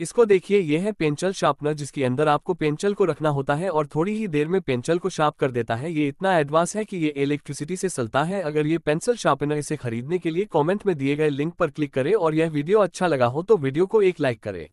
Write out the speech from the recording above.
इसको देखिए ये है पेंचल शार्पनर जिसके अंदर आपको पेंचल को रखना होता है और थोड़ी ही देर में पेंचल को शार्प कर देता है ये इतना एडवांस है कि ये इलेक्ट्रिसिटी से चलता है अगर ये पेंसिल शार्पनर इसे खरीदने के लिए कॉमेंट में दिए गए लिंक पर क्लिक करें और यह वीडियो अच्छा लगा हो तो वीडियो को एक लाइक करें